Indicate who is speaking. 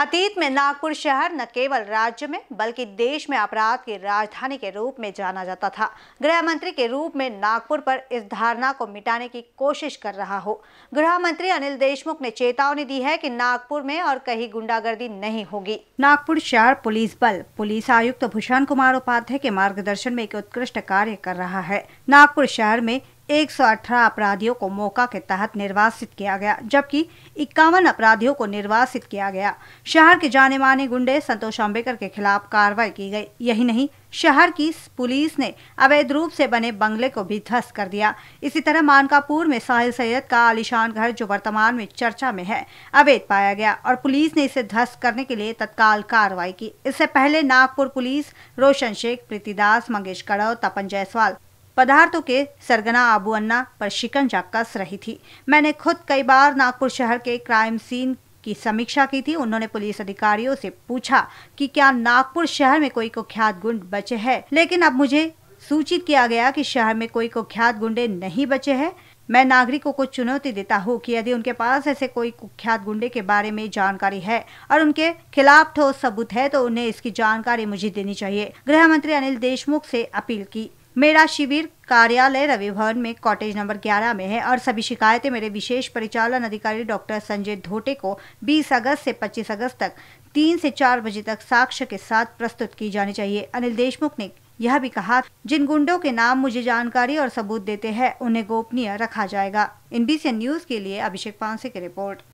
Speaker 1: अतीत में नागपुर शहर न केवल राज्य में बल्कि देश में अपराध की राजधानी के रूप में जाना जाता था गृह मंत्री के रूप में नागपुर पर इस धारणा को मिटाने की कोशिश कर रहा हो गृह मंत्री अनिल देशमुख ने चेतावनी दी है कि नागपुर में और कहीं गुंडागर्दी नहीं होगी नागपुर शहर पुलिस बल पुलिस आयुक्त भूषण कुमार उपाध्याय के मार्गदर्शन में एक उत्कृष्ट कार्य कर रहा है नागपुर शहर में 118 अपराधियों को मौका के तहत निर्वासित किया गया जबकि इक्यावन अपराधियों को निर्वासित किया गया शहर के जाने माने गुंडे संतोष अम्बेकर के खिलाफ कार्रवाई की गई यही नहीं शहर की पुलिस ने अवैध रूप से बने बंगले को भी ध्वस्त कर दिया इसी तरह मानकापुर में साहिल सैयद का आलिशान घर जो वर्तमान में चर्चा में है अवैध पाया गया और पुलिस ने इसे ध्वस्त करने के लिए तत्काल कार्रवाई की इससे पहले नागपुर पुलिस रोशन शेख प्रीतिदास मंगेश कड़व तपन जायसवाल पदार्थों के सरगना आबू अन्ना पर शिकंजा कस रही थी मैंने खुद कई बार नागपुर शहर के क्राइम सीन की समीक्षा की थी उन्होंने पुलिस अधिकारियों से पूछा कि क्या नागपुर शहर में कोई कुख्यात गुंड बचे है लेकिन अब मुझे सूचित किया गया कि शहर में कोई कुख्यात गुंडे नहीं बचे हैं मैं नागरिकों को चुनौती देता हूँ कि यदि उनके पास ऐसे कोई कुख्यात गुंडे के बारे में जानकारी है और उनके खिलाफ ठोस सबूत है तो उन्हें इसकी जानकारी मुझे देनी चाहिए गृह मंत्री अनिल देशमुख से अपील की मेरा शिविर कार्यालय रवि भवन में कॉटेज नंबर 11 में है और सभी शिकायतें मेरे विशेष परिचालन अधिकारी डॉक्टर संजय धोटे को 20 अगस्त से 25 अगस्त तक तीन से चार बजे तक साक्ष्य के साथ प्रस्तुत की जानी चाहिए अनिल देशमुख ने यह भी कहा जिन गुंडों के नाम मुझे जानकारी और सबूत देते हैं उन्हें गोपनीय रखा जाएगा इन न्यूज के लिए अभिषेक पांसे की रिपोर्ट